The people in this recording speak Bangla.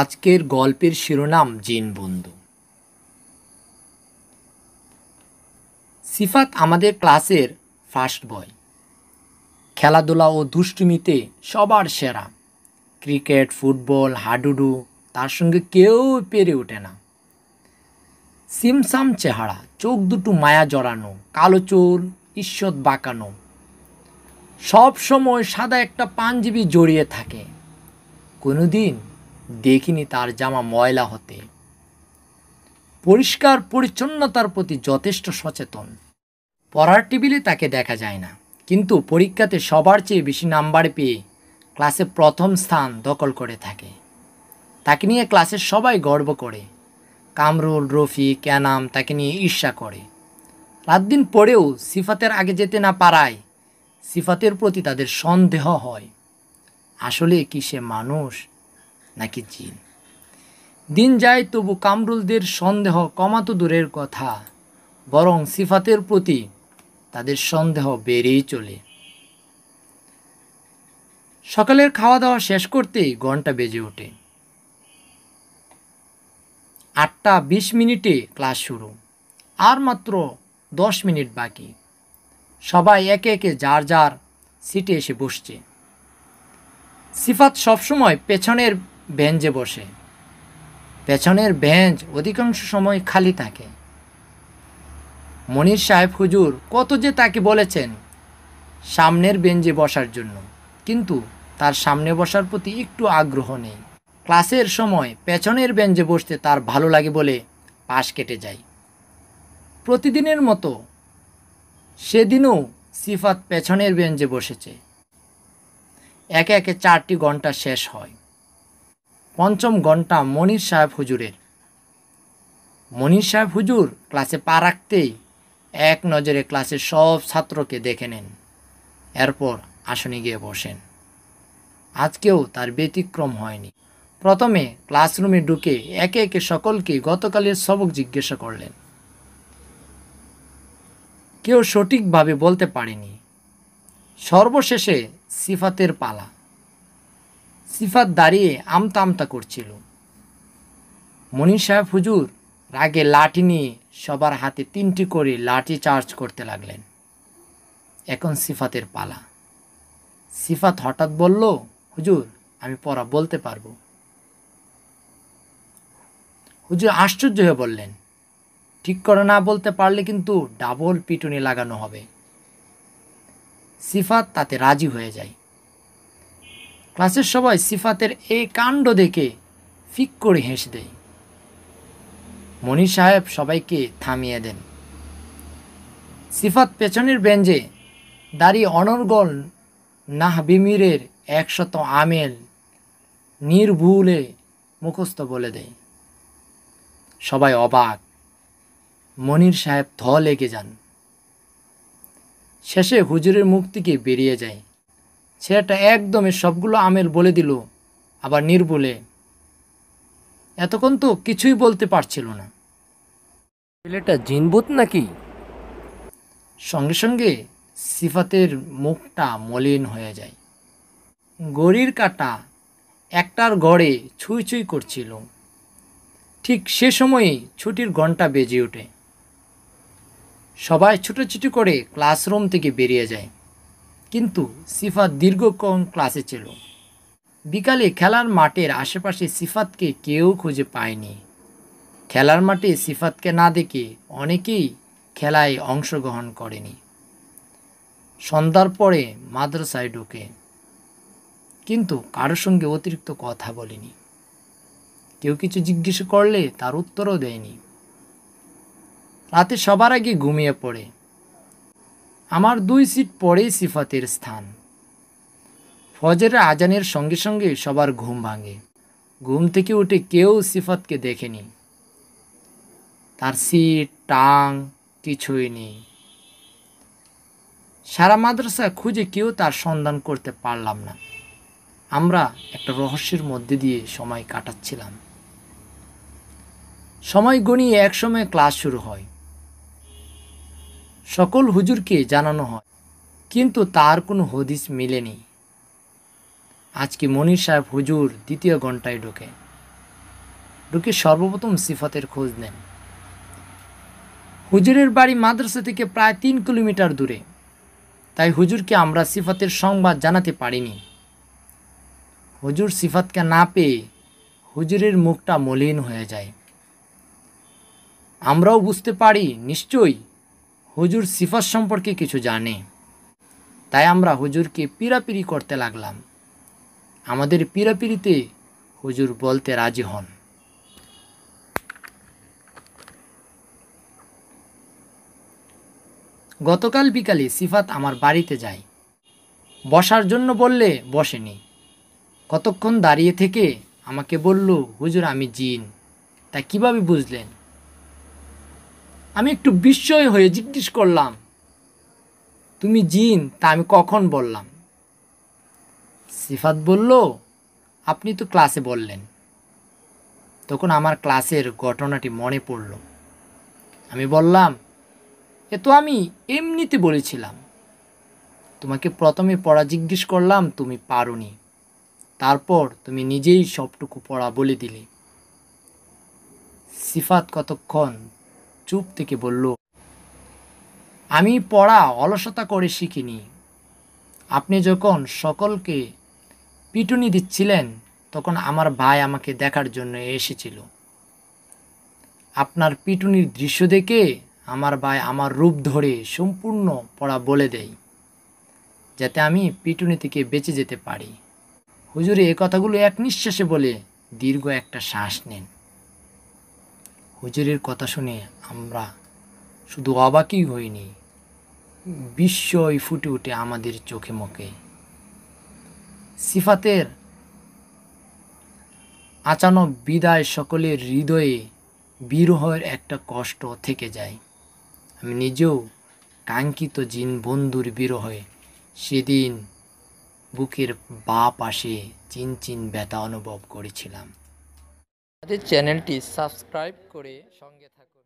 আজকের গল্পের শিরোনাম জিনবন্ধু সিফাত আমাদের ক্লাসের ফার্স্ট বয় খেলাধুলা ও দুষ্টুমিতে সবার সেরা ক্রিকেট ফুটবল হাডুডু তার সঙ্গে কেউ পেরে ওঠে না সিমসাম চেহারা চোখ দুটো মায়া জড়ানো কালো চোর ঈশ্বর বাঁকানো সব সময় সাদা একটা পাঞ্জিবি জড়িয়ে থাকে কোনোদিন দেখিনি তার জামা ময়লা হতে পরিষ্কার পরিচ্ছন্নতার প্রতি যথেষ্ট সচেতন পড়ার টেবিলে তাকে দেখা যায় না কিন্তু পরীক্ষাতে সবার চেয়ে বেশি নাম্বার পেয়ে ক্লাসে প্রথম স্থান দখল করে থাকে তাকে নিয়ে ক্লাসের সবাই গর্ব করে কামরুল রফি ক্যানাম তাকে নিয়ে ঈর্ষা করে রাত দিন পরেও সিফাতের আগে যেতে না পারায় সিফাতের প্রতি তাদের সন্দেহ হয় আসলে কি সে মানুষ নাকি জিন দিন যায় তবু কামরুলদের সন্দেহ কমাতো দূরের কথা বরং সিফাতের প্রতি তাদের সন্দেহ বেড়েই চলে সকালের খাওয়া দাওয়া শেষ করতেই ঘন্টা বেজে ওঠে আটটা বিশ মিনিটে ক্লাস শুরু আর মাত্র দশ মিনিট বাকি সবাই একে একে যার যার সিটে এসে বসছে সিফাত সবসময় পেছনের বেঞ্চে বসে পেছনের বেঞ্চ অধিকাংশ সময় খালি থাকে মনির সাহেব হুজুর কত যে তাকে বলেছেন সামনের বেঞ্চে বসার জন্য কিন্তু তার সামনে বসার প্রতি একটু আগ্রহ নেই ক্লাসের সময় পেছনের বেঞ্চে বসতে তার ভালো লাগে বলে পাশ কেটে যায় প্রতিদিনের মতো সেদিনও সিফাত পেছনের বেঞ্চে বসেছে একে একে চারটি ঘন্টা শেষ হয় পঞ্চম ঘন্টা মনির সাহেব হুজুরের মনির সাহেব হুজুর ক্লাসে পা রাখতেই এক নজরে ক্লাসের সব ছাত্রকে দেখে নেন এরপর আসনে গিয়ে বসেন আজকেও তার ব্যতিক্রম হয়নি প্রথমে ক্লাসরুমে ঢুকে একে একে সকলকে গতকালের সবক জিজ্ঞাসা করলেন কেউ সঠিকভাবে বলতে পারেনি সর্বশেষে সিফাতের পালা সিফাত দাঁড়িয়ে আমতা আমতা করছিল মনির সাহেব হুজুর রাগে লাঠি নিয়ে সবার হাতে তিনটি করে লাঠি চার্জ করতে লাগলেন এখন সিফাতের পালা সিফাত হঠাৎ বলল হুজুর আমি পড়া বলতে পারবো হুজুর আশ্চর্য হয়ে বললেন ঠিক করে না বলতে পারলে কিন্তু ডাবল পিটুনি লাগানো হবে সিফাত তাতে রাজি হয়ে যায় ক্লাসের সবাই সিফাতের এই কাণ্ড দেখে ফিক করে হেসে দেয় মনির সাহেব সবাইকে থামিয়ে দেন সিফাত পেছনের বেঞ্জে দাঁড়িয়ে অনর্গল নাহবিমিরের একশত আমেল নির্ভুলে মুখস্থ বলে দেয় সবাই অবাক মনির সাহেব ধ লেগে যান শেষে হুজুরের মুখ থেকে বেরিয়ে যায় ছেলেটা একদমে সবগুলো আমের বলে দিল আবার নির্বলে এতক্ষণ তো কিছুই বলতে পারছিল না ছেলেটা জিনবুত নাকি সঙ্গে সঙ্গে সিফাতের মুখটা মলিন হয়ে যায় গড়ির কাটা একটার গড়ে ছুঁই ছুঁই করছিল ঠিক সে সময়ে ছুটির ঘন্টা বেজে ওঠে সবাই ছুটোছুটি করে ক্লাসরুম থেকে বেরিয়ে যায় কিন্তু সিফাত দীর্ঘক্ষণ ক্লাসে ছিল বিকালে খেলার মাঠের আশেপাশে সিফাতকে কেউ খুঁজে পায়নি খেলার মাঠে সিফাতকে না দেখে অনেকেই খেলায় অংশগ্রহণ করেনি সন্ধ্যার পরে মাদ্রাসায় ঢুকে কিন্তু কারোর সঙ্গে অতিরিক্ত কথা বলেনি কেউ কিছু জিজ্ঞেস করলে তার উত্তরও দেয়নি রাতে সবার আগে ঘুমিয়ে পড়ে আমার দুই সিট পরেই সিফাতের স্থান ফজরে আজানের সঙ্গে সঙ্গে সবার ঘুম ভাঙে ঘুম থেকে উঠে কেউ সিফাতকে দেখেনি তার সিট টাং কিছুই নেই সারা মাদ্রাসা খুঁজে কেউ তার সন্ধান করতে পারলাম না আমরা একটা রহস্যের মধ্যে দিয়ে সময় কাটাচ্ছিলাম সময় গণিয়ে একসময় ক্লাস শুরু হয় সকল হুজুরকে জানানো হয় কিন্তু তার কোনো হদিস মিলেনি আজকে মনির সাহেব হুজুর দ্বিতীয় ঘন্টায় ঢোকে ঢুকে সর্বপ্রথম সিফাতের খোঁজ নেন হুজুরের বাড়ি মাদ্রাসা থেকে প্রায় তিন কিলোমিটার দূরে তাই হুজুরকে আমরা সিফাতের সংবাদ জানাতে পারিনি হুজুর সিফাতকে না পেয়ে হুজুরের মুখটা মলিন হয়ে যায় আমরাও বুঝতে পারি নিশ্চয়ই হুজুর সিফাত সম্পর্কে কিছু জানে তাই আমরা হুজুরকে পিরাপিরি করতে লাগলাম আমাদের পিরাপিরিতে হুজুর বলতে রাজি হন গতকাল বিকালে সিফাত আমার বাড়িতে যায় বসার জন্য বললে বসেনি কতক্ষণ দাঁড়িয়ে থেকে আমাকে বলল হুজুর আমি জিন তা কিভাবে বুঝলেন আমি একটু বিস্ময় হয়ে জিজ্ঞেস করলাম তুমি জিন তা আমি কখন বললাম সিফাত বলল আপনি তো ক্লাসে বললেন তখন আমার ক্লাসের ঘটনাটি মনে পড়ল আমি বললাম এ তো আমি এমনিতে বলেছিলাম তোমাকে প্রথমে পড়া জিজ্ঞেস করলাম তুমি পারোনি তারপর তুমি নিজেই সবটুকু পড়া বলে দিলে সিফাত কতক্ষণ চুপ থেকে বলল আমি পড়া অলসতা করে শিখিনি আপনি যখন সকলকে পিটুনি দিচ্ছিলেন তখন আমার ভাই আমাকে দেখার জন্য এসেছিল আপনার পিটুনির দৃশ্য দেখে আমার ভাই আমার রূপ ধরে সম্পূর্ণ পড়া বলে দেয় যাতে আমি পিটুনি থেকে বেঁচে যেতে পারি হুজুরে এ কথাগুলো এক নিঃশ্বাসে বলে দীর্ঘ একটা শ্বাস নেন হুজুরের কথা শুনে আমরা শুধু অবাকই হইনি বিস্ময় ফুটে উঠে আমাদের চোখে মুখে সিফাতের আচানক বিদায় সকলের হৃদয়ে বিরহের একটা কষ্ট থেকে যায় আমি নিজেও কাঙ্ক্ষিত জিন বন্ধুর বিরহে সেদিন বুকের বা পাশে চিনচিন ব্যথা অনুভব করেছিলাম আমাদের চ্যানেলটি সাবস্ক্রাইব করে সঙ্গে থাকুন